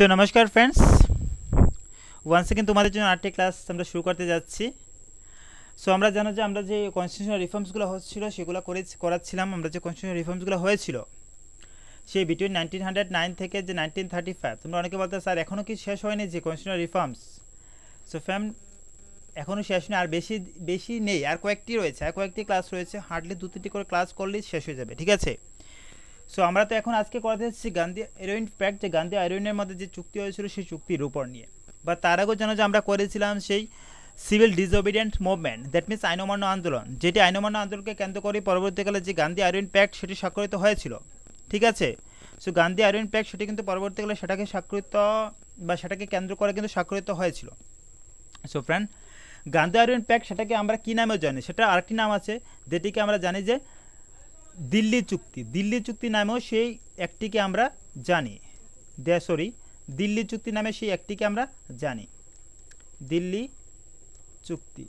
so নমস্কার friends one second তোমাদের জন্য আটটি ক্লাস আমরা শুরু করতে যাচ্ছি সো আমরা জানো যে আমরা যে কনস্টিটিউশনাল রিফর্মসগুলো হচ্ছিল সেগুলো করে করাচ্ছিলাম আমরা যে কনস্টিটিউশনাল রিফর্মসগুলো হয়েছিল সেই বিটুইন নাইনটিন হান্ড্রেড নাইন থেকে যে নাইনটিন থার্টি ফাইভ তোমরা অনেকে বলতে স্যার এখনও কি শেষ হয়নি যে কনস্টিটিউশনাল রিফর্মস সো ফ্যাম এখনও শেষ নেই আর বেশি বেশি নেই আর কয়েকটি রয়েছে আর কয়েকটি ক্লাস রয়েছে হার্ডলি দু তিনটি করে ক্লাস করলেই শেষ হয়ে যাবে ঠিক আছে সো আমরা তো এখন আজকে কথা এসেছি গান্ধী আইরোইন প্যাক্ট যে গান্ধী আইরোইনের মধ্যে যে চুক্তি হয়েছিল সেই চুক্তির উপর নিয়ে বা তার আগেও জানো যে আমরা করেছিলাম সেই civil disobedient movement that means আইনমান্য আন্দোলন যেটি আইনমান্য আন্দোলনকে কেন্দ্র করে পরবর্তীকালে যে গান্ধী আইরোইন প্যাক্ট সেটি স্বাক্ষরিত হয়েছিল ঠিক আছে সো গান্ধী আইরোইন প্যাক্ট সেটি কিন্তু পরবর্তীকালে সেটাকে স্বাক্ষরিত বা সেটাকে কেন্দ্র করে কিন্তু স্বাক্ষরিত হয়েছিল so friend Gandhi Irwin pact সেটাকে আমরা কী নামেও জানি সেটা আরেকটি নাম আছে যেটিকে আমরা জানি যে দিল্লি চুক্তি দিল্লি চুক্তি নামেও সেই একটিকে আমরা জানি দে সরি দিল্লি চুক্তি নামে সেই একটিকে আমরা জানি দিল্লি চুক্তি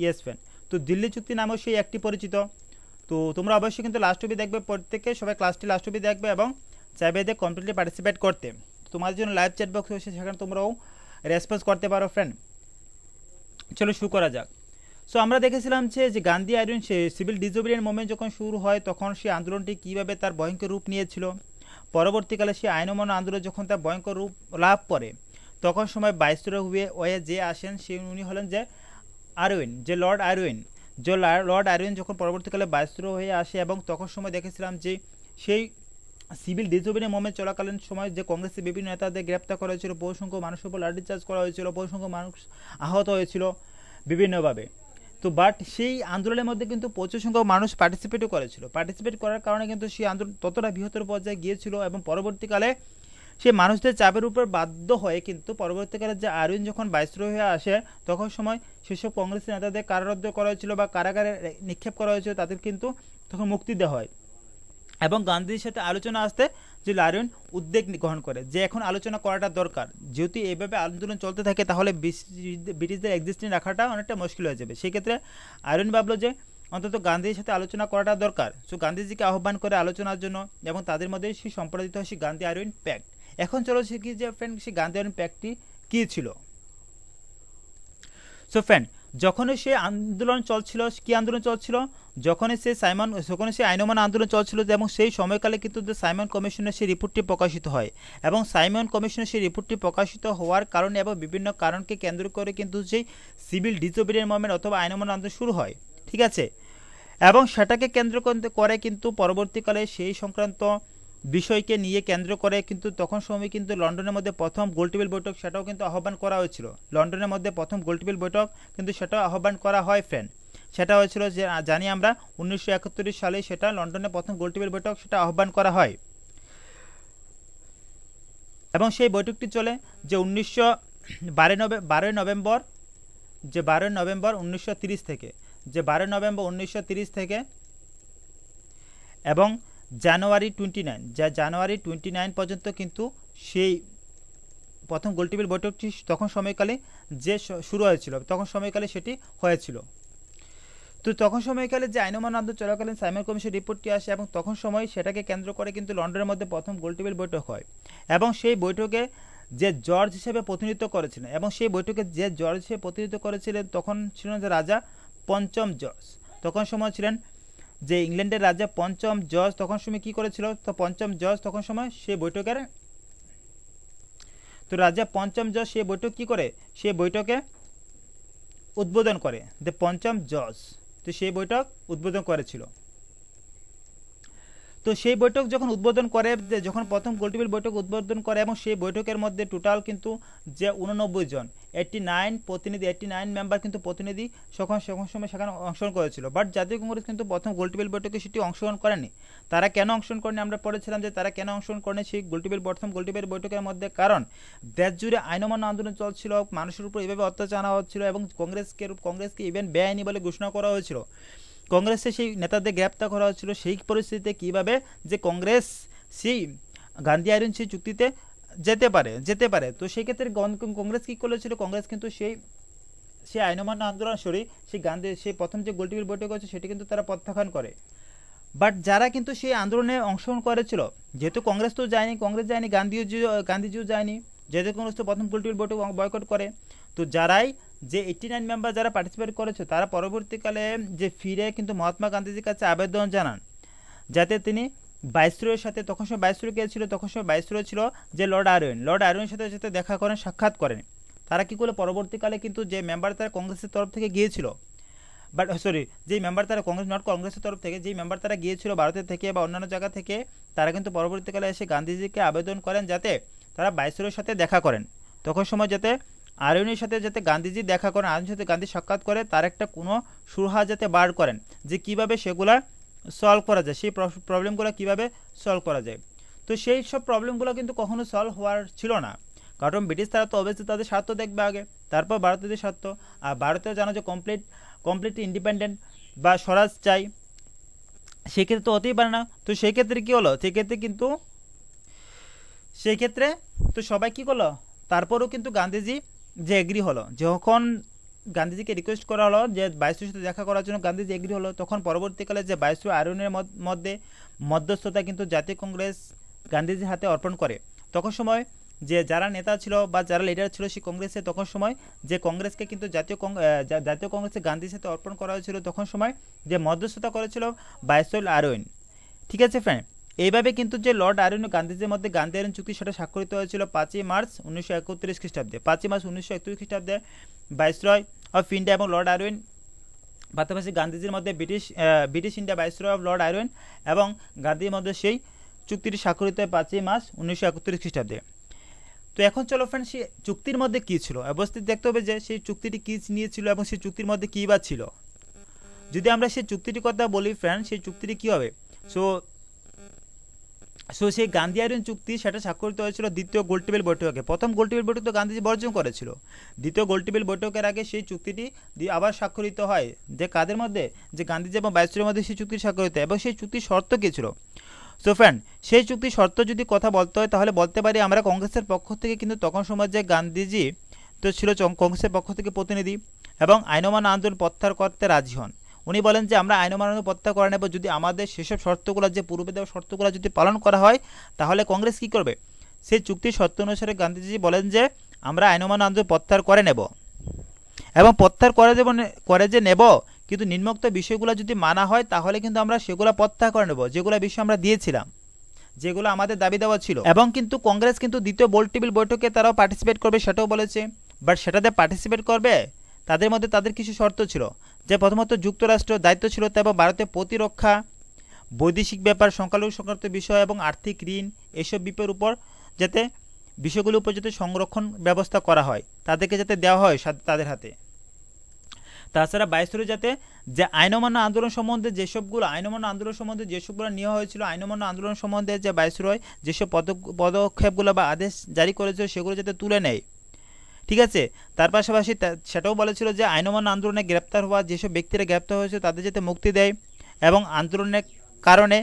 ইয়েস ফ্যান তো দিল্লি চুক্তি নামেও সেই একটি পরিচিত তো তোমরা অবশ্যই কিন্তু লাস্ট অবধি দেখবে প্রত্যেকে সবাই ক্লাসটি লাস্ট অবধি দেখবে এবং চাইবে এদের কমপ্লিটলি পার্টিসিপেট করতে তোমাদের জন্য লাইভ চ্যাট বক্স রয়েছে সেখানে তোমরাও রেসপন্স করতে পারো ফ্রেন্ড চলো শুরু করা যাক সো আমরা দেখেছিলাম যে যে গান্ধী সে সিভিল ডিজোবিলিয়ান মুভমেন্ট যখন শুরু হয় তখন সেই আন্দোলনটি কীভাবে তার ভয়ঙ্কর রূপ নিয়েছিল পরবর্তীকালে সেই আইনমন আন্দোলন যখন তার ভয়ঙ্কর রূপ লাভ করে তখন সময় বাইশ হুয়ে ওয়ে যে আসেন সে উনি হলেন যে আরউইন যে লর্ড আরউইন যে লর্ড আরউইন যখন পরবর্তীকালে বাইস্তরা হয়ে আসে এবং তখন সময় দেখেছিলাম যে সেই সিভিল ডিসোবিলিয়ান মোমেন্ট চলাকালীন সময় যে কংগ্রেসের বিভিন্ন নেতাদের গ্রেপ্তার করা হয়েছিল বহু মানুষের উপর লাঠিচার্জ করা হয়েছিল বহু মানুষ আহত হয়েছিল বিভিন্নভাবে তো বাট সেই আন্দোলনের মধ্যে কিন্তু প্রচুর সংখ্যক মানুষ পার্টিসিপেটও করেছিল পার্টিসিপেট করার কারণে কিন্তু সেই আন্দোলন ততটা বৃহত্তর পর্যায়ে গিয়েছিল এবং পরবর্তীকালে সেই মানুষদের চাপের উপর বাধ্য হয়ে কিন্তু পরবর্তীকালে যে আরইন যখন বাইশ্র হয়ে আসে তখন সময় সেসব কংগ্রেসের নেতাদের কারারুদ্ধ করা হয়েছিল বা কারাগারে নিক্ষেপ করা হয়েছিল তাদের কিন্তু তখন মুক্তি দেওয়া হয় এবং গান্ধীজির সাথে আলোচনা আসতে যে লায়ন উদ্বেগ গ্রহণ করে যে এখন আলোচনা করাটা দরকার যেহেতু এভাবে আন্দোলন চলতে থাকে তাহলে ব্রিটিশদের এক্সিস্টেন্ট রাখাটা অনেকটা মুশকিল হয়ে যাবে সেক্ষেত্রে আয়রন ভাবলো যে অন্তত গান্ধীজির সাথে আলোচনা করাটা দরকার সো গান্ধীজিকে আহ্বান করে আলোচনার জন্য এবং তাদের মধ্যে সে সম্পাদিত হয় সেই গান্ধী আয়রন প্যাক্ট এখন চলো শিখি যে ফ্রেন্ড সেই গান্ধী আয়রন প্যাক্টটি কী ছিল সো ফ্রেন্ড যখনই সে আন্দোলন চলছিল কী আন্দোলন চলছিল যখনই সে সাইমন যখনই সে আইনমান আন্দোলন চলছিল এবং সেই সময়কালে কিন্তু সাইমন কমিশনের সেই রিপোর্টটি প্রকাশিত হয় এবং সাইমন কমিশনের সেই রিপোর্টটি প্রকাশিত হওয়ার কারণে এবং বিভিন্ন কারণকে কেন্দ্র করে কিন্তু সেই সিভিল ডিসোবিডিয়েন্ট মুভমেন্ট অথবা আইনমান আন্দোলন শুরু হয় ঠিক আছে এবং সেটাকে কেন্দ্র করে কিন্তু পরবর্তীকালে সেই সংক্রান্ত বিষয়কে নিয়ে কেন্দ্র করে কিন্তু তখন সময় কিন্তু লন্ডনের মধ্যে প্রথম গোলটেবিল বৈঠক সেটাও কিন্তু আহ্বান করা হয়েছিল লন্ডনের মধ্যে প্রথম গোলটেবিল বৈঠক কিন্তু সেটাও আহ্বান করা হয় ফ্রেন্ড সেটা হয়েছিল যে জানি আমরা উনিশশো সালে সেটা লন্ডনে প্রথম গোলটেবিল বৈঠক সেটা আহ্বান করা হয় এবং সেই বৈঠকটি চলে যে উনিশশো বারোই নভেম্বর যে বারোই নভেম্বর উনিশশো থেকে যে বারোই নভেম্বর উনিশশো থেকে এবং জানুয়ারি টোয়েন্টি নাইন যা জানুয়ারি টোয়েন্টি নাইন পর্যন্ত কিন্তু সেই প্রথম গোলটেবিল বৈঠকটি তখন সময়কালে যে শুরু হয়েছিল তখন সময়কালে সেটি হয়েছিল তো তখন সময়কালে যে আইনমান আন্দোলন চলাকালীন সাইমন কমিশন রিপোর্টটি আসে এবং তখন সময় সেটাকে কেন্দ্র করে কিন্তু লন্ডনের মধ্যে প্রথম গোলটেবিল বৈঠক হয় এবং সেই বৈঠকে যে জর্জ হিসেবে প্রতিনিধিত্ব করেছিলেন এবং সেই বৈঠকে যে জর্জ হিসেবে প্রতিনিধিত্ব করেছিলেন তখন ছিলেন যে রাজা পঞ্চম জর্জ তখন সময় ছিলেন যে ইংল্যান্ডের রাজা পঞ্চম জর্জ তখন সময় কি করেছিল তো পঞ্চম জর্জ তখন সময় সেই বৈঠকের তো রাজা পঞ্চম জজ সেই বৈঠক কি করে সেই বৈঠকে উদ্বোধন করে দ্য পঞ্চম জজ তো সেই বৈঠক উদ্বোধন করেছিল তো সেই বৈঠক যখন উদ্বোধন করে যখন প্রথম গোলটেবিল বৈঠক উদ্বোধন করে এবং সেই বৈঠকের মধ্যে টোটাল কিন্তু যে উননব্বই জন এইটটি নাইন প্রতিনিধি এইটটি নাইন মেম্বার কিন্তু প্রতিনিধি সখন সখন সময় সেখানে অংশগ্রহণ করেছিল বাট জাতীয় কংগ্রেস কিন্তু প্রথম গোলটেবিল বৈঠকে সেটি অংশগ্রহণ করেনি তারা কেন অংশগ্রহণ করেনি আমরা পড়েছিলাম যে তারা কেন অংশগ্রহণ করেনি সেই গোলটেবিল প্রথম গোলটেবিল বৈঠকের মধ্যে কারণ দেশ জুড়ে আইনমান্য আন্দোলন চলছিল মানুষের উপর এভাবে অত্যাচার আনা হচ্ছিল এবং কংগ্রেসকে কংগ্রেসকে ইভেন বেআইনি বলে ঘোষণা করা হয়েছিল কংগ্রেসে সেই নেতাদের গ্রেপ্তার করা হয়েছিল সেই পরিস্থিতিতে কীভাবে যে কংগ্রেস সেই গান্ধী আইরন সেই চুক্তিতে যেতে পারে যেতে পারে তো সেই ক্ষেত্রে কংগ্রেস কি করেছিল কংগ্রেস কিন্তু সেই সে আইনমান্য আন্দোলন সরি সেই গান্ধী সেই প্রথম যে গোলটেবিল বৈঠক হয়েছে সেটি কিন্তু তারা প্রত্যাখ্যান করে বাট যারা কিন্তু সেই আন্দোলনে অংশগ্রহণ করেছিল যেহেতু কংগ্রেস তো যায়নি কংগ্রেস যায়নি গান্ধীও গান্ধীজিও যায়নি যেহেতু কংগ্রেস তো প্রথম গোলটেবিল বৈঠক বয়কট করে তো যারাই যে এইটি নাইন মেম্বার যারা পার্টিসিপেট করেছে তারা পরবর্তীকালে যে ফিরে কিন্তু মহাত্মা গান্ধীজির কাছে আবেদন জানান যাতে তিনি বাইসরোয়ের সাথে তখন সময় বাইসরো কে ছিল তখন সময় বাইসরো ছিল যে লর্ড আরউইন লর্ড আরউইনের সাথে সাথে দেখা করেন সাক্ষাৎ করেন তারা কী করলো পরবর্তীকালে কিন্তু যে মেম্বার তারা কংগ্রেসের তরফ থেকে গিয়েছিল বাট সরি যেই মেম্বার তারা কংগ্রেস নট কংগ্রেসের তরফ থেকে যেই মেম্বার তারা গিয়েছিল ভারতের থেকে বা অন্যান্য জায়গা থেকে তারা কিন্তু পরবর্তীকালে এসে গান্ধীজিকে আবেদন করেন যাতে তারা বাইসরোর সাথে দেখা করেন তখন সময় যাতে আরউনের সাথে যাতে গান্ধীজি দেখা করেন আরউনের সাথে গান্ধী সাক্ষাৎ করে তার একটা কোনো সুরহা যাতে বার করেন যে কিভাবে সেগুলা সলভ করা যায় সেই প্রবলেমগুলো কিভাবে সলভ করা যায় তো সেই সব প্রবলেমগুলো কিন্তু কখনো সলভ হওয়ার ছিল না কারণ ব্রিটিশ তারা তো অবশ্যই তাদের স্বার্থ দেখবে আগে তারপর ভারতীয়দের স্বার্থ আর ভারতীয় জানো যে কমপ্লিট কমপ্লিট ইন্ডিপেন্ডেন্ট বা স্বরাজ চাই সেক্ষেত্রে তো হতেই পারে না তো সেক্ষেত্রে কী হলো সেক্ষেত্রে কিন্তু সেক্ষেত্রে তো সবাই কী করলো তারপরও কিন্তু গান্ধীজি যে এগ্রি হলো যখন গান্ধীজিকে রিকোয়েস্ট করা হলো যে বাইসুর সাথে দেখা করার জন্য গান্ধীজি এগ্রি হলো তখন পরবর্তীকালে যে বাইসু আরুনের মধ্যে মধ্যস্থতা কিন্তু জাতীয় কংগ্রেস গান্ধীজির হাতে অর্পণ করে তখন সময় যে যারা নেতা ছিল বা যারা লিডার ছিল সেই কংগ্রেসে তখন সময় যে কংগ্রেসকে কিন্তু জাতীয় জাতীয় কংগ্রেসে গান্ধীর সাথে অর্পণ করা হয়েছিল তখন সময় যে মধ্যস্থতা করেছিল বাইসল আরোইন ঠিক আছে ফ্রেন্ড এইভাবে কিন্তু যে লর্ড আরোইন গান্ধীজির মধ্যে গান্ধী আরোইন চুক্তি সেটা স্বাক্ষরিত হয়েছিল পাঁচই মার্চ উনিশশো একত্রিশ খ্রিস্টাব্দে পাঁচই মার্চ উনিশশো একত্রিশ খ্রিস্টাব্দে বাইসরয় অফ ইন্ডিয়া এবং লর্ড আরউইন পাশাপাশি গান্ধীজির মধ্যে British British India viceroy of lord Irwin এবং গান্ধীর মধ্যে সেই চুক্তিটি স্বাক্ষরিত হয় পাঁচই মাস উনিশশো একাত্তর খ্রিস্টাব্দে তো এখন চলো ফ্রেন্ড সেই চুক্তির মধ্যে কী ছিল অবস্থিত দেখতে হবে যে সেই চুক্তিটি কী নিয়েছিল এবং সেই চুক্তির মধ্যে কী বা ছিল যদি আমরা সেই চুক্তিটির কথা বলি ফ্রেন্ড সেই চুক্তিটি কী হবে সো সো সেই গান্ধী আইরন চুক্তি সেটা স্বাক্ষরিত হয়েছিল দ্বিতীয় গোলটেবিল বৈঠকে প্রথম গোলটেবিল বৈঠক তো গান্ধীজি বর্জন করেছিল দ্বিতীয় গোলটেবিল বৈঠকের আগে সেই চুক্তিটি আবার স্বাক্ষরিত হয় যে কাদের মধ্যে যে গান্ধীজি এবং বাইশের মধ্যে সেই চুক্তি স্বাক্ষরিত এবং সেই চুক্তির শর্ত কী ছিল সো ফ্রেন্ড সেই চুক্তি শর্ত যদি কথা বলতে হয় তাহলে বলতে পারি আমরা কংগ্রেসের পক্ষ থেকে কিন্তু তখন সময় যে গান্ধীজি তো ছিল কংগ্রেসের পক্ষ থেকে প্রতিনিধি এবং আইনমান আন্দোলন প্রত্যাহার করতে রাজি হন উনি বলেন যে আমরা আইন অমান্য প্রত্যাহার করে নেব যদি আমাদের সেসব শর্তগুলো যে পূর্বে দেওয়া শর্তগুলো যদি পালন করা হয় তাহলে কংগ্রেস কি করবে সেই চুক্তির শর্ত অনুসারে গান্ধীজি বলেন যে আমরা আইন অমান্য আন্দোলন প্রত্যাহার করে নেব এবং প্রত্যাহার করে দেব করে যে নেব কিন্তু নিম্নক্ত বিষয়গুলো যদি মানা হয় তাহলে কিন্তু আমরা সেগুলো প্রত্যাহার করে নেব যেগুলো বিষয় আমরা দিয়েছিলাম যেগুলো আমাদের দাবি দেওয়া ছিল এবং কিন্তু কংগ্রেস কিন্তু দ্বিতীয় বোল টেবিল বৈঠকে তারাও পার্টিসিপেট করবে সেটাও বলেছে বাট সেটাতে পার্টিসিপেট করবে তাদের মধ্যে তাদের কিছু শর্ত ছিল যে প্রথমত যুক্তরাষ্ট্র দায়িত্ব দায়িত্বশীলতা এবং ভারতের প্রতিরক্ষা বৈদেশিক ব্যাপার সংখ্যালঘু সংক্রান্ত বিষয় এবং আর্থিক ঋণ এসব বিপের উপর যাতে বিষয়গুলোর উপর যাতে সংরক্ষণ ব্যবস্থা করা হয় তাদেরকে যাতে দেওয়া হয় তাদের হাতে তাছাড়া বাইশরে যাতে যে আইনমান্য আন্দোলন সম্বন্ধে যেসবগুলো আইনমান্য আন্দোলন সম্বন্ধে যেসবগুলো নেওয়া হয়েছিল আইনমান্য আন্দোলন সম্বন্ধে যে বাইশরয় যেসব পদক্ষেপগুলো বা আদেশ জারি করেছিল সেগুলো যাতে তুলে নেয় ঠিক আছে তার পাশাপাশি সেটাও বলেছিল যে আইনমান আন্দোলনে গ্রেপ্তার হওয়া যেসব ব্যক্তিরা গ্রেপ্তার হয়েছে তাদের যাতে মুক্তি দেয় এবং আন্দোলনের কারণে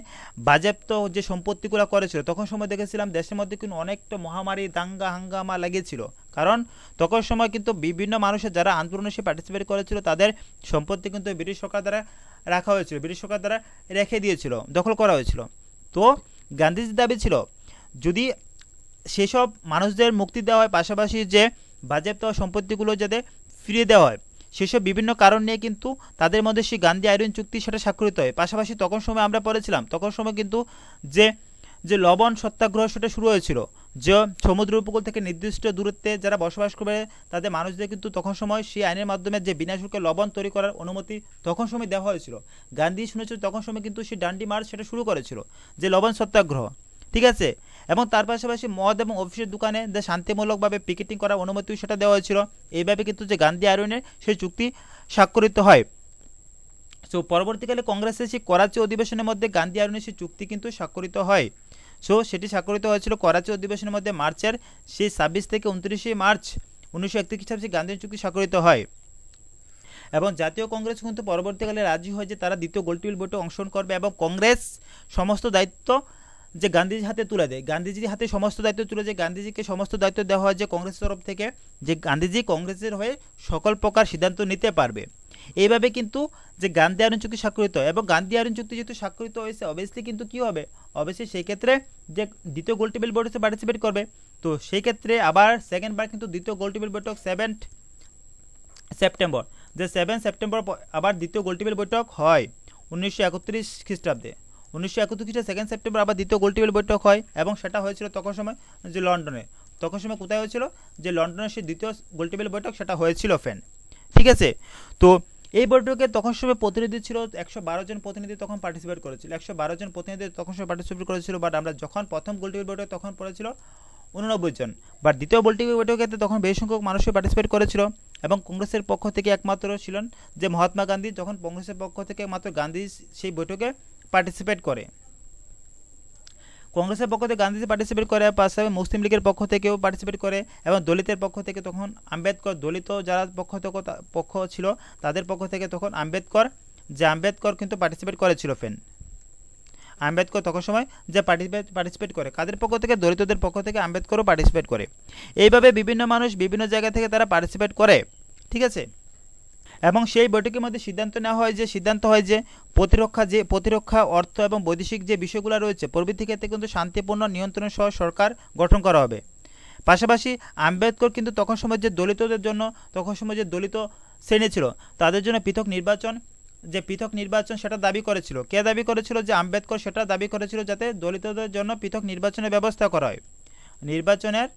বাজেপ্ত যে সম্পত্তিগুলো করেছিল তখন সময় দেখেছিলাম দেশের মধ্যে কিন্তু অনেকটা মহামারী দাঙ্গা হাঙ্গামা লেগেছিল কারণ তখন সময় কিন্তু বিভিন্ন মানুষের যারা আন্দোলনে সে পার্টিসিপেট করেছিল তাদের সম্পত্তি কিন্তু ব্রিটিশ সরকার দ্বারা রাখা হয়েছিল ব্রিটিশ সরকার দ্বারা রেখে দিয়েছিল দখল করা হয়েছিল তো গান্ধীজির দাবি ছিল যদি সেসব মানুষদের মুক্তি দেওয়া হয় পাশাপাশি যে বাজেয়াপ্ত হওয়া সম্পত্তিগুলো যাতে ফিরিয়ে দেওয়া হয় সেসব বিভিন্ন কারণ নিয়ে কিন্তু তাদের মধ্যে সেই গান্ধী আইরন চুক্তি সেটা স্বাক্ষরিত হয় পাশাপাশি তখন সময় আমরা পড়েছিলাম তখন সময় কিন্তু যে যে লবণ সত্যাগ্রহ সেটা শুরু হয়েছিল যে সমুদ্র উপকূল থেকে নির্দিষ্ট দূরত্বে যারা বসবাস করবে তাদের মানুষদের কিন্তু তখন সময় সেই আইনের মাধ্যমে যে বিনা শুল্কে লবণ তৈরি করার অনুমতি তখন সময় দেওয়া হয়েছিল গান্ধী শুনেছিল তখন সময় কিন্তু সেই ডান্ডি মার্চ সেটা শুরু করেছিল যে লবণ সত্যাগ্রহ ঠিক আছে এবং তার পাশাপাশি মদ এবং অফিসের দোকানে যে শান্তিমূলকভাবে পিকেটিং করার অনুমতি সেটা দেওয়া হয়েছিল এইভাবে কিন্তু যে গান্ধী আয়োনের সেই চুক্তি স্বাক্ষরিত হয় সো পরবর্তীকালে কংগ্রেসের সেই করাচি অধিবেশনের মধ্যে গান্ধী আয়োনের সেই চুক্তি কিন্তু স্বাক্ষরিত হয় সো সেটি স্বাক্ষরিত হয়েছিল করাচি অধিবেশনের মধ্যে মার্চের সেই ছাব্বিশ থেকে উনত্রিশে মার্চ উনিশশো একত্রিশ খ্রিস্টাব্দে গান্ধী চুক্তি স্বাক্ষরিত হয় এবং জাতীয় কংগ্রেস কিন্তু পরবর্তীকালে রাজি হয় যে তারা দ্বিতীয় গোলটেবিল বৈঠক অংশগ্রহণ করবে এবং কংগ্রেস সমস্ত দায়িত্ব যে গান্ধীজির হাতে তুলে দেয় গান্ধীজির হাতে সমস্ত দায়িত্ব তুলে যে গান্ধীজিকে সমস্ত দায়িত্ব দেওয়া হয় যে কংগ্রেসের তরফ থেকে যে গান্ধীজি কংগ্রেসের হয়ে সকল প্রকার সিদ্ধান্ত নিতে পারবে এইভাবে কিন্তু যে গান্ধী আইন চুক্তি স্বাক্ষরিত এবং গান্ধী আইন চুক্তি যেহেতু স্বাক্ষরিত হয়েছে অবভিয়াসলি কিন্তু কি হবে অবশ্যই সেই ক্ষেত্রে যে দ্বিতীয় গোল টেবিল বোর্ড হচ্ছে পার্টিসিপেট করবে তো সেই ক্ষেত্রে আবার সেকেন্ড বার কিন্তু দ্বিতীয় গোল টেবিল বৈঠক সেভেন্থ সেপ্টেম্বর যে সেভেন সেপ্টেম্বর আবার দ্বিতীয় গোল টেবিল বৈঠক হয় উনিশশো একত্রিশ খ্রিস্টাব্দে উনিশশো একত্রিশ খ্রিস্টে সেকেন্ড সেপ্টেম্বর আবার দ্বিতীয় গোলটেবিল বৈঠক হয় এবং সেটা হয়েছিল তখন সময় যে লন্ডনে তখন সময় কোথায় হয়েছিল যে লন্ডনের সেই দ্বিতীয় গোলটেবিল বৈঠক সেটা হয়েছিল ফ্যান ঠিক আছে তো এই বৈঠকে তখন সময় প্রতিনিধি ছিল একশো বারো জন প্রতিনিধি তখন পার্টিসিপেট করেছিল একশো বারো জন প্রতিনিধি তখন সময় পার্টিসিপেট করেছিল বাট আমরা যখন প্রথম গোলটেবিল বৈঠক তখন পড়েছিল উননব্বই জন বাট দ্বিতীয় গোলটেবিল বৈঠকে তখন বেশি সংখ্যক মানুষই পার্টিসিপেট করেছিল এবং কংগ্রেসের পক্ষ থেকে একমাত্র ছিলেন যে মহাত্মা গান্ধী যখন কংগ্রেসের পক্ষ থেকে একমাত্র গান্ধী সেই বৈঠকে পার্টিসিপেট করে কংগ্রেসের পক্ষ থেকে গান্ধীজি পার্টিসিপেট করে পাশাপাশি মুসলিম লীগের পক্ষ থেকেও পার্টিসিপেট করে এবং দলিতের পক্ষ থেকে তখন আম্বেদকর দলিত যারা পক্ষ থেকে পক্ষ ছিল তাদের পক্ষ থেকে তখন আম্বেদকর যে আম্বেদকর কিন্তু পার্টিসিপেট করেছিল ফেন আম্বেদকর তখন সময় যে পার্টিসিপেট পার্টিসিপেট করে কাদের পক্ষ থেকে দলিতদের পক্ষ থেকে আম্বেদকরও পার্টিসিপেট করে এইভাবে বিভিন্ন মানুষ বিভিন্ন জায়গা থেকে তারা পার্টিসিপেট করে ঠিক আছে এবং সেই বৈঠকের মধ্যে সিদ্ধান্ত নেওয়া হয় যে সিদ্ধান্ত হয় যে প্রতিরক্ষা যে প্রতিরক্ষা অর্থ এবং বৈদেশিক যে বিষয়গুলো রয়েছে প্রবৃদ্ধি ক্ষেত্রে কিন্তু শান্তিপূর্ণ নিয়ন্ত্রণ সহ সরকার গঠন করা হবে পাশাপাশি আম্বেদকর কিন্তু তখন সময় যে দলিতদের জন্য তখন সময় যে দলিত শ্রেণী ছিল তাদের জন্য পৃথক নির্বাচন যে পৃথক নির্বাচন সেটা দাবি করেছিল কে দাবি করেছিল যে আম্বেদকর সেটা দাবি করেছিল যাতে দলিতদের জন্য পৃথক নির্বাচনের ব্যবস্থা করা হয় নির্বাচনের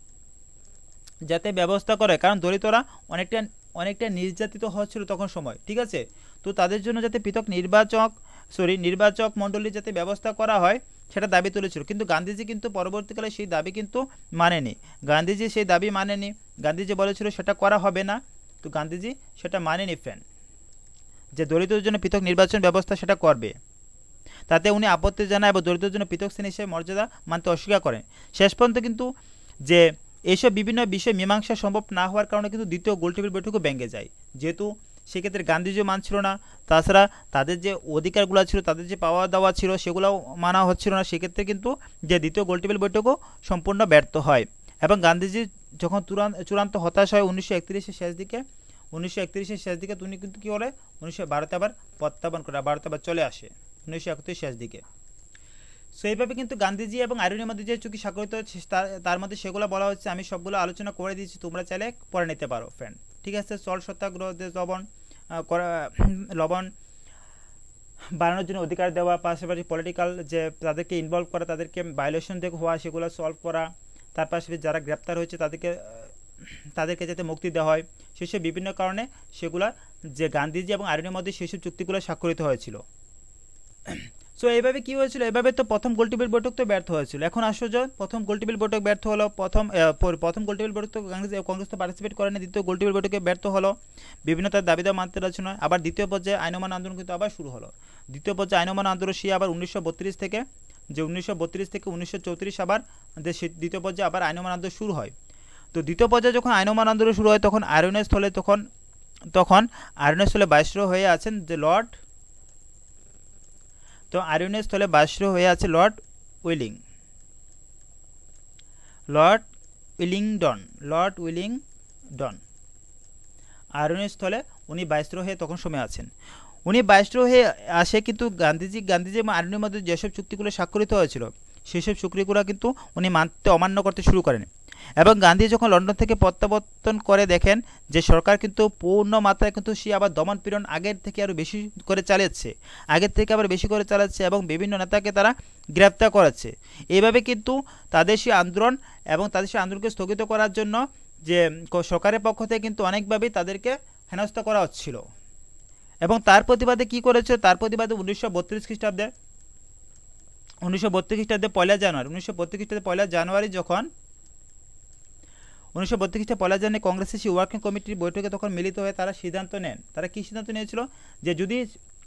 যাতে ব্যবস্থা করে কারণ দলিতরা অনেকটা অনেকটা নির্যাতিত হচ্ছিল তখন সময় ঠিক আছে তো তাদের জন্য যাতে পৃথক নির্বাচক সরি নির্বাচক মণ্ডলীর যাতে ব্যবস্থা করা হয় সেটা দাবি তুলেছিল কিন্তু গান্ধীজি কিন্তু পরবর্তীকালে সেই দাবি কিন্তু মানেনি গান্ধীজি সেই দাবি মানেনি গান্ধীজি বলেছিল সেটা করা হবে না তো গান্ধীজি সেটা মানেনি ফ্রেন্ড যে দরিদ্রের জন্য পৃথক নির্বাচন ব্যবস্থা সেটা করবে তাতে উনি আপত্তি জানায় এবং দরিদ্রের জন্য পৃথক শ্রেণী হিসেবে মর্যাদা মানতে অস্বীকার করেন শেষ পর্যন্ত কিন্তু যে এসব বিভিন্ন বিষয় মীমাংসা সম্ভব না হওয়ার কারণে কিন্তু দ্বিতীয় গোলটেবিল বৈঠকও ব্যাঙ্গে যায় যেহেতু সেক্ষেত্রে গান্ধীজিও মানছিল না তাছাড়া তাদের যে অধিকারগুলো ছিল তাদের যে পাওয়া দাওয়া ছিল সেগুলোও মানা হচ্ছিল না সেক্ষেত্রে কিন্তু যে দ্বিতীয় গোলটেবিল বৈঠকও সম্পূর্ণ ব্যর্থ হয় এবং গান্ধীজি যখন চূড়ান্ত হতাশ হয় উনিশশো একত্রিশের শেষ দিকে উনিশশো একত্রিশের শেষ দিকে তিনি কিন্তু কী বলে উনিশশো বারোতে আবার প্রত্যাবন করে বারোতে আবার চলে আসে উনিশশো একত্রিশ শেষ দিকে সো এইভাবে কিন্তু গান্ধীজি এবং আইরনের মধ্যে যে চুক্তি স্বাক্ষরিত হচ্ছে তার মধ্যে সেগুলো বলা হচ্ছে আমি সবগুলো আলোচনা করে দিয়েছি তোমরা চাইলে পড়ে নিতে পারো ফ্রেন্ড ঠিক আছে চল সত্যাগ্রহ লবণ করা লবণ বাড়ানোর জন্য অধিকার দেওয়া পাশাপাশি পলিটিক্যাল যে তাদেরকে ইনভলভ করা তাদেরকে ভায়োলেশন থেকে হওয়া সেগুলো সলভ করা তার পাশাপাশি যারা গ্রেপ্তার হয়েছে তাদেরকে তাদেরকে যাতে মুক্তি দেওয়া হয় সেসব বিভিন্ন কারণে সেগুলো যে গান্ধীজি এবং আইনের মধ্যে সেসব চুক্তিগুলো স্বাক্ষরিত হয়েছিল সো এইভাবে কি হয়েছিল এভাবে তো প্রথম গোলটেবিল বৈঠক তো ব্যর্থ হয়েছিল এখন আশ্চর্য প্রথম গোলটেবিল বৈঠক ব্যর্থ হলো প্রথম প্রথম গোলটেবিল বৈঠক তো কংগ্রেস কংগ্রেস তো পার্টিসিপেট করেনি দ্বিতীয় গোলটেবিল বৈঠকে ব্যর্থ হলো বিভিন্ন তার দাবি দাওয়া মানতে পারছে না আবার দ্বিতীয় পর্যায়ে আইনমান আন্দোলন কিন্তু আবার শুরু হলো দ্বিতীয় পর্যায়ে আইনমান আন্দোলন সে আবার উনিশশো থেকে যে উনিশশো থেকে উনিশশো আবার যে দ্বিতীয় পর্যায়ে আবার আইনমান আন্দোলন শুরু হয় তো দ্বিতীয় পর্যায়ে যখন আইনমান আন্দোলন শুরু হয় তখন আয়রনের স্থলে তখন তখন আয়রনের স্থলে বাইশ হয়ে আছেন যে লর্ড তো আয়রনের স্থলে বাষ্প হয়ে আছে lord Willing lord Willingdon lord Willingdon আয়রনের স্থলে উনি বাইস্ত্র হয়ে তখন সময় আছেন উনি বাইস্ত্র হয়ে আসে কিন্তু গান্ধীজি গান্ধীজি এবং আয়রনের মধ্যে যেসব চুক্তিগুলো স্বাক্ষরিত হয়েছিল সেসব চুক্তিগুলো কিন্তু উনি মানতে অমান্য করতে শুরু করেন এবং গান্ধী যখন লন্ডন থেকে প্রত্যাবর্তন করে দেখেন যে সরকার কিন্তু পূর্ণ মাত্রায় কিন্তু সে আবার দমন পীড়ন আগের থেকে আরও বেশি করে চালাচ্ছে আগের থেকে আবার বেশি করে চালাচ্ছে এবং বিভিন্ন নেতাকে তারা গ্রেপ্তার করাচ্ছে এইভাবে কিন্তু তাদের সেই আন্দোলন এবং তাদের সেই আন্দোলনকে স্থগিত করার জন্য যে সরকারের পক্ষ থেকে কিন্তু অনেকভাবেই তাদেরকে হেনস্থা করা হচ্ছিল এবং তার প্রতিবাদে কি করেছে তার প্রতিবাদে উনিশশো বত্রিশ খ্রিস্টাব্দে উনিশশো বত্রিশ খ্রিস্টাব্দে পয়লা জানুয়ারি উনিশশো বত্রিশ খ্রিস্টাব্দে পয়লা জানুয়ারি যখন উনিশশো বত্রিশ পয়লা জানে কংগ্রেসের সেই ওয়ার্কিং কমিটির বৈঠকে তখন মিলিত হয়ে তারা সিদ্ধান্ত নেন তারা কী সিদ্ধান্ত নিয়েছিল যে যদি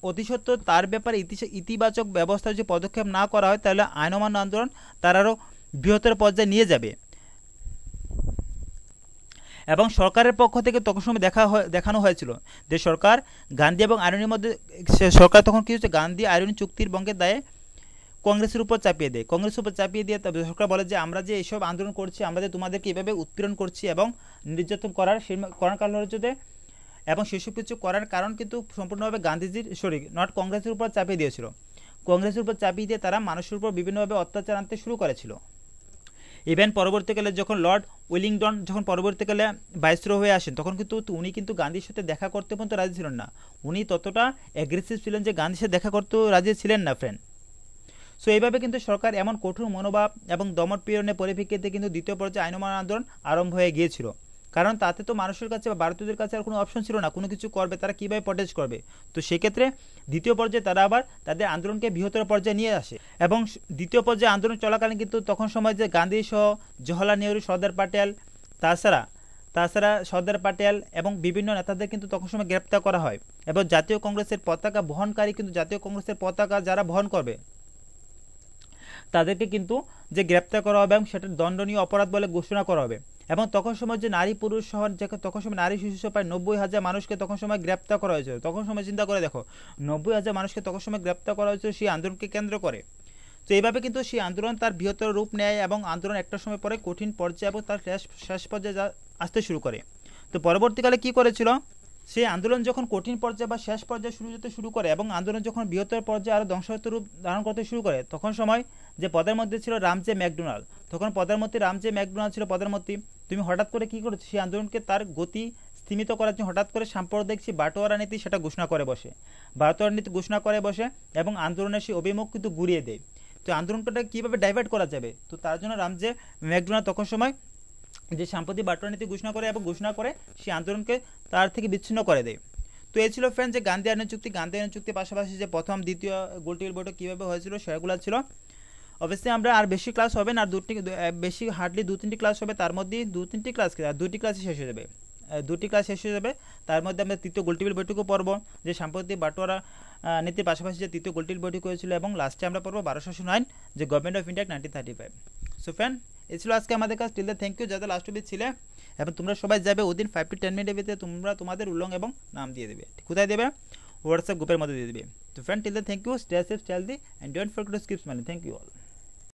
অতিসত্ত্বর তার ব্যাপারে ইতিবাচক ব্যবস্থা যদি পদক্ষেপ না করা হয় তাহলে আইনমান্য আন্দোলন তার আরও বৃহত্তর পর্যায়ে নিয়ে যাবে এবং সরকারের পক্ষ থেকে তখন সময় দেখা দেখানো হয়েছিল যে সরকার গান্ধী এবং আইরনির মধ্যে সরকার তখন কী হচ্ছে গান্ধী আইরনি চুক্তির বঙ্গের দায়ে কংগ্রেসের উপর চাপিয়ে দেয় কংগ্রেসের উপর চাপিয়ে দিয়ে তবে সরকার বলে যে আমরা যে এইসব আন্দোলন করছি আমরা যে তোমাদেরকে এভাবে উৎপীড়ন করছি এবং নির্যাতন করার সেই করার কারণ হচ্ছে যে এবং সেসব কিছু করার কারণ কিন্তু সম্পূর্ণভাবে গান্ধীজির সরি নট কংগ্রেসের উপর চাপিয়ে দিয়েছিল কংগ্রেসের উপর চাপিয়ে দিয়ে তারা মানুষের উপর বিভিন্নভাবে অত্যাচার আনতে শুরু করেছিল ইভেন পরবর্তীকালে যখন লর্ড উইলিংডন যখন পরবর্তীকালে ভাইসরো হয়ে আসেন তখন কিন্তু উনি কিন্তু গান্ধীর সাথে দেখা করতে পর্যন্ত রাজি ছিলেন না উনি ততটা অ্যাগ্রেসিভ ছিলেন যে গান্ধীর সাথে দেখা করতেও রাজি ছিলেন না ফ্রেন্ড সো এইভাবে কিন্তু সরকার এমন কঠোর মনোভাব এবং দমন পীড়নের পরিপ্রেক্ষিতে কিন্তু দ্বিতীয় পর্যায়ে আইনমান আন্দোলন আরম্ভ হয়ে গিয়েছিল কারণ তাতে তো মানুষের কাছে বা ভারতীয়দের কাছে আর কোনো অপশন ছিল না কোনো কিছু করবে তারা কীভাবে প্রটেস্ট করবে তো সেক্ষেত্রে দ্বিতীয় পর্যায়ে তারা আবার তাদের আন্দোলনকে বৃহত্তর পর্যায়ে নিয়ে আসে এবং দ্বিতীয় পর্যায়ে আন্দোলন চলাকালীন কিন্তু তখন সময় যে গান্ধী সহ জওহরলাল নেহরু সর্দার প্যাটেল তাছাড়া তাছাড়া সর্দার প্যাটেল এবং বিভিন্ন নেতাদের কিন্তু তখন সময় গ্রেপ্তার করা হয় এবং জাতীয় কংগ্রেসের পতাকা বহনকারী কিন্তু জাতীয় কংগ্রেসের পতাকা যারা বহন করবে তাদেরকে কিন্তু যে গ্রেপ্তার করা হবে এবং সেটা দণ্ডনীয় অপরাধ বলে ঘোষণা করা হবে এবং তখন সময় যে নারী পুরুষ সহ যে তখন সময় নারী শিশু সহ প্রায় নব্বই হাজার মানুষকে তখন সময় গ্রেপ্তার করা হয়েছিল তখন সময় চিন্তা করে দেখো নব্বই হাজার মানুষকে তখন সময় গ্রেপ্তার করা হয়েছিল সেই আন্দোলনকে কেন্দ্র করে তো এইভাবে কিন্তু সেই আন্দোলন তার বৃহত্তর রূপ নেয় এবং আন্দোলন একটা সময় পরে কঠিন পর্যায়ে এবং তার শেষ শেষ পর্যায়ে আসতে শুরু করে তো পরবর্তীকালে কি করেছিল সেই আন্দোলন যখন কঠিন পর্যায়ে বা শেষ পর্যায়ে শুরু যেতে শুরু করে এবং আন্দোলন যখন বৃহত্তর পর্যায়ে আরও ধ্বংসাত্ম রূপ ধারণ করতে শুরু করে তখন সময় যে পদের মধ্যে ছিল রামজে ম্যাকডোনাল্ড তখন প্রধানমন্ত্রী রামজে ম্যাকডোনাল্ড ছিল প্রধানমন্ত্রী তুমি হঠাৎ করে কী করেছো সেই আন্দোলনকে তার গতি স্থিমিত করার জন্য হঠাৎ করে সাম্প্রদায়িক সেই বাটোয়ারা নীতি সেটা ঘোষণা করে বসে বাটোয়ারা নীতি ঘোষণা করে বসে এবং আন্দোলনের সেই অভিমুখ কিন্তু ঘুরিয়ে দেয় তো আন্দোলনটা কীভাবে ডাইভার্ট করা যাবে তো তার জন্য রামজে ম্যাকডোনাল্ড তখন সময় যে সাম্প্রতিক বাটোয়ারা নীতি ঘোষণা করে এবং ঘোষণা করে সেই আন্দোলনকে তার থেকে বিচ্ছিন্ন করে দেয় তো এই ছিল ফ্রেন্ড যে গান্ধী আইন চুক্তি গান্ধী আইন চুক্তির পাশাপাশি যে প্রথম দ্বিতীয় গোলটেবিল বৈঠক কীভাবে হয়েছিল সেগুলো ছিল অবশ্যই আমরা আর বেশি ক্লাস হবে না আর বেশি হার্ডলি দু তিনটি ক্লাস হবে তার মধ্যেই দু তিনটি ক্লাস আর দুটি ক্লাসই শেষ হয়ে যাবে দুটি ক্লাস শেষ হয়ে যাবে তার মধ্যে আমরা তৃতীয় গোলটেবিল বৈঠকও পড়ব যে সাম্প্রতিক বাটোয়ারা নীতির পাশাপাশি যে তৃতীয় গোলটেবিল বৈঠক হয়েছিল এবং লাস্টে আমরা পড়বো বারোশো শো আইন যে government of India nineteen thirty five so friend এ আজকে আমাদের কাছে টিল দ্য থ্যাংক ইউ যাদের লাস্ট অব্দি ছিলে এবং তোমরা সবাই যাবে ওদিন ফাইভ টু টেন মিনিটের ভিতরে তোমরা তোমাদের উলং এবং নাম দিয়ে দেবে কোথায় দেবে হোয়াটসঅ্যাপ গ্রুপের মধ্যে দিয়ে দেবে তো friend till the thank you stay safe stay healthy and don't forget to skip মানে থ্যাংক ইউ অল